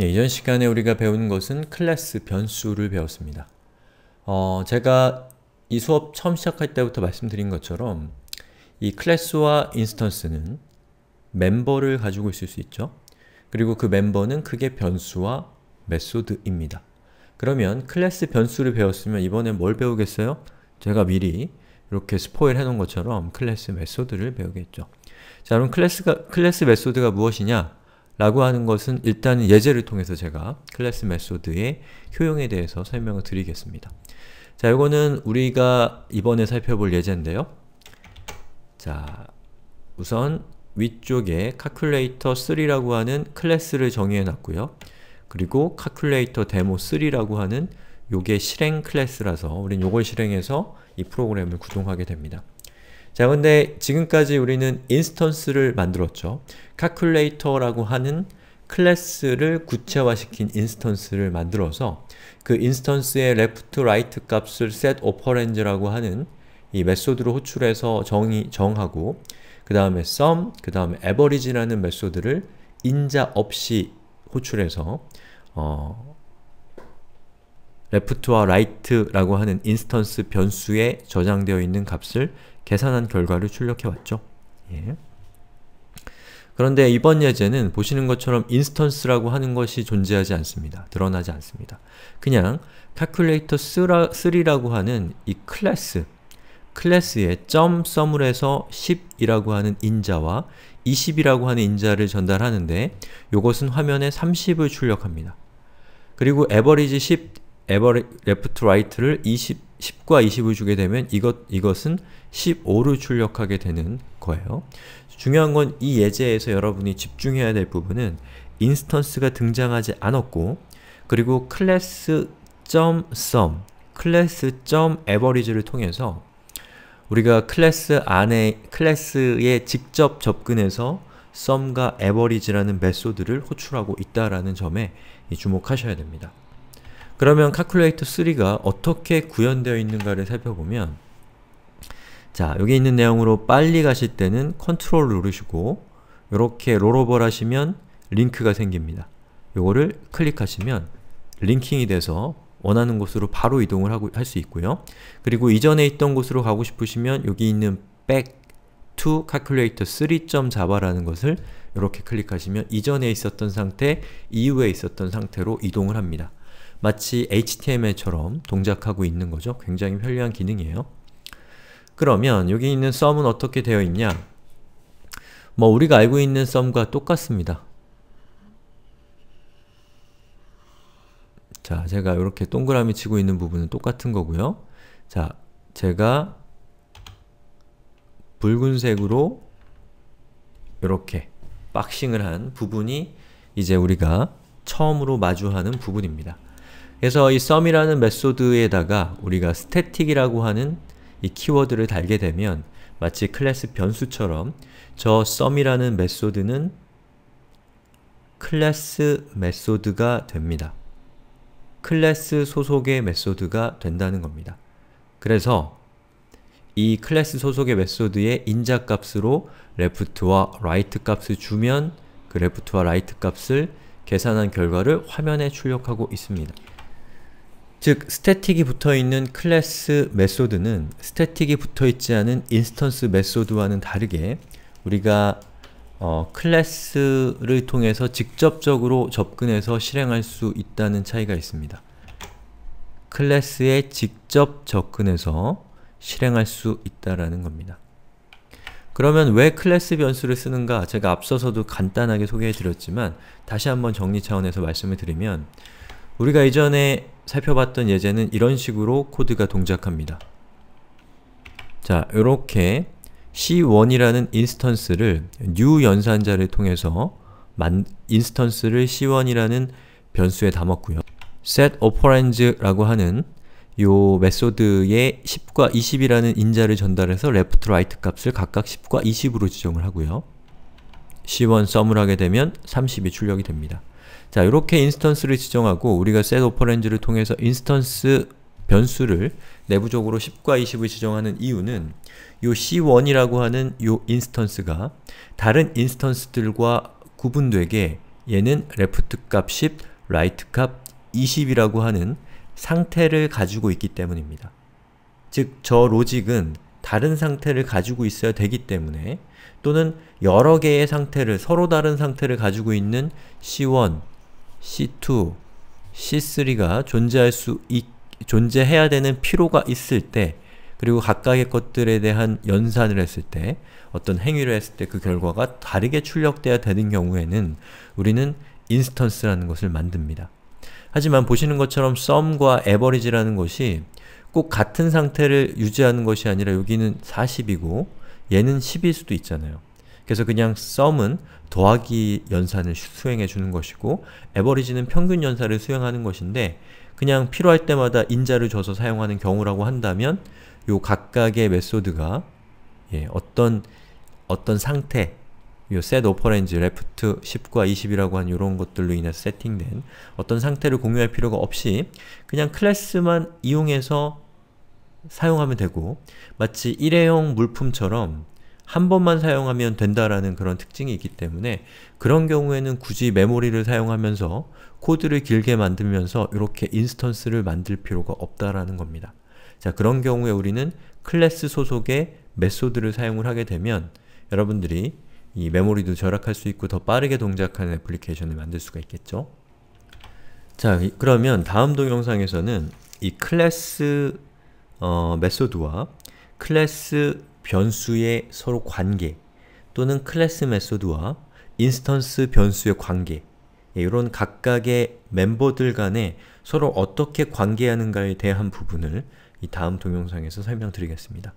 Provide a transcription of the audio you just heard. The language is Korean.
예, 이전 시간에 우리가 배운 것은 클래스 변수를 배웠습니다. 어, 제가 이 수업 처음 시작할 때부터 말씀드린 것처럼 이 클래스와 인스턴스는 멤버를 가지고 있을 수 있죠. 그리고 그 멤버는 그게 변수와 메소드입니다. 그러면 클래스 변수를 배웠으면 이번에 뭘 배우겠어요? 제가 미리 이렇게 스포일 해놓은 것처럼 클래스 메소드를 배우겠죠. 자, 그럼 클래스가, 클래스 메소드가 무엇이냐? 라고 하는 것은 일단 예제를 통해서 제가 클래스 메소드의 효용에 대해서 설명을 드리겠습니다. 자, 이거는 우리가 이번에 살펴볼 예제인데요. 자, 우선 위쪽에 calculator3라고 하는 클래스를 정의해놨고요. 그리고 calculator demo3라고 하는 요게 실행 클래스라서 우린 요걸 실행해서 이 프로그램을 구동하게 됩니다. 자 근데 지금까지 우리는 인스턴스를 만들었죠. calculator라고 하는 클래스를 구체화시킨 인스턴스를 만들어서 그 인스턴스의 left, right 값을 set operand라고 하는 이 메소드로 호출해서 정의, 정하고 그 다음에 sum, 그 다음에 average라는 메소드를 인자 없이 호출해서 어, left와 right라고 하는 인스턴스 변수에 저장되어 있는 값을 계산한 결과를 출력해왔죠. 예. 그런데 이번 예제는 보시는 것처럼 인스턴스라고 하는 것이 존재하지 않습니다. 드러나지 않습니다. 그냥 calculator 3라고 하는 이 클래스, 클래스의 s u 을 해서 10이라고 하는 인자와 20이라고 하는 인자를 전달하는데 요것은 화면에 30을 출력합니다. 그리고 average 10, average leftRight를 20, 10과 20을 주게 되면 이것, 이것은 15를 출력하게 되는 거예요. 중요한 건 이 예제에서 여러분이 집중해야 될 부분은 인스턴스가 등장하지 않았고 그리고 클래스.sum, 클래스.average를 통해서 우리가 클래스 안에, 클래스에 직접 접근해서 sum과 average라는 메소드를 호출하고 있다라는 점에 주목하셔야 됩니다. 그러면 calculator 3가 어떻게 구현되어 있는가를 살펴보면 자, 여기 있는 내용으로 빨리 가실 때는 컨트롤 누르시고 이렇게 롤오버 를 하시면 링크가 생깁니다. 요거를 클릭하시면 링킹이 돼서 원하는 곳으로 바로 이동을 할 수 있고요. 그리고 이전에 있던 곳으로 가고 싶으시면 여기 있는 back to calculator 3.java라는 것을 이렇게 클릭하시면 이전에 있었던 상태, 이후에 있었던 상태로 이동을 합니다. 마치 HTML처럼 동작하고 있는 거죠. 굉장히 편리한 기능이에요. 그러면 여기 있는 썸은 어떻게 되어 있냐? 뭐 우리가 알고 있는 썸과 똑같습니다. 자, 제가 이렇게 동그라미 치고 있는 부분은 똑같은 거고요. 자, 제가 붉은색으로 이렇게 박싱을 한 부분이 이제 우리가 처음으로 마주하는 부분입니다. 그래서 이 sum이라는 메소드에다가 우리가 static이라고 하는 이 키워드를 달게 되면 마치 클래스 변수처럼 저 sum이라는 메소드는 클래스 메소드가 됩니다. 클래스 소속의 메소드가 된다는 겁니다. 그래서 이 클래스 소속의 메소드의 인자값으로 left와 right 값을 주면 그 left와 right 값을 계산한 결과를 화면에 출력하고 있습니다. 즉, 스태틱이 붙어있는 클래스 메소드는 스태틱이 붙어있지 않은 인스턴스 메소드와는 다르게 우리가 어, 클래스를 통해서 직접적으로 접근해서 실행할 수 있다는 차이가 있습니다. 클래스에 직접 접근해서 실행할 수 있다라는 겁니다. 그러면 왜 클래스 변수를 쓰는가 제가 앞서서도 간단하게 소개해드렸지만 다시 한번 정리 차원에서 말씀을 드리면 우리가 이전에 살펴봤던 예제는 이런 식으로 코드가 동작합니다. 자, 이렇게 c1이라는 인스턴스를 new 연산자를 통해서 만, 인스턴스를 c1이라는 변수에 담았고요. setOperands라고 하는 요 메소드에 10과 20이라는 인자를 전달해서 left, right 값을 각각 10과 20으로 지정을 하고요. c1 썸을 하게 되면 30이 출력이 됩니다. 자, 이렇게 인스턴스를 지정하고 우리가 set operand를 통해서 인스턴스 변수를 내부적으로 10과 20을 지정하는 이유는 요 c1이라고 하는 요 인스턴스가 다른 인스턴스들과 구분되게 얘는 left 값 10, right 값 20이라고 하는 상태를 가지고 있기 때문입니다. 즉, 저 로직은 다른 상태를 가지고 있어야 되기 때문에 또는 여러 개의 상태를 서로 다른 상태를 가지고 있는 C1, C2, C3가 존재할 수 있, 존재해야 되는 필요가 있을 때 그리고 각각의 것들에 대한 연산을 했을 때 어떤 행위를 했을 때 그 결과가 다르게 출력돼야 되는 경우에는 우리는 인스턴스라는 것을 만듭니다. 하지만 보시는 것처럼 sum과 average라는 것이 꼭 같은 상태를 유지하는 것이 아니라 여기는 40이고 얘는 10일 수도 있잖아요. 그래서 그냥 썸은 더하기 연산을 수행해 주는 것이고 에버리지는 평균 연산을 수행하는 것인데 그냥 필요할 때마다 인자를 줘서 사용하는 경우라고 한다면 요 각각의 메소드가 예, 어떤 어떤 상태, 이 set operands left 10과 20이라고 한 이런 것들로 인해서 세팅된 어떤 상태를 공유할 필요가 없이 그냥 클래스만 이용해서 사용하면 되고 마치 일회용 물품처럼 한 번만 사용하면 된다라는 그런 특징이 있기 때문에 그런 경우에는 굳이 메모리를 사용하면서 코드를 길게 만들면서 이렇게 인스턴스를 만들 필요가 없다라는 겁니다. 자, 그런 경우에 우리는 클래스 소속의 메소드를 사용을 하게 되면 여러분들이 이 메모리도 절약할 수 있고 더 빠르게 동작하는 애플리케이션을 만들 수가 있겠죠? 자, 이, 그러면 다음 동영상에서는 이 클래스 어, 메소드와 클래스 변수의 서로 관계 또는 클래스 메소드와 인스턴스 변수의 관계 예, 이런 각각의 멤버들 간에 서로 어떻게 관계하는가에 대한 부분을 이 다음 동영상에서 설명드리겠습니다.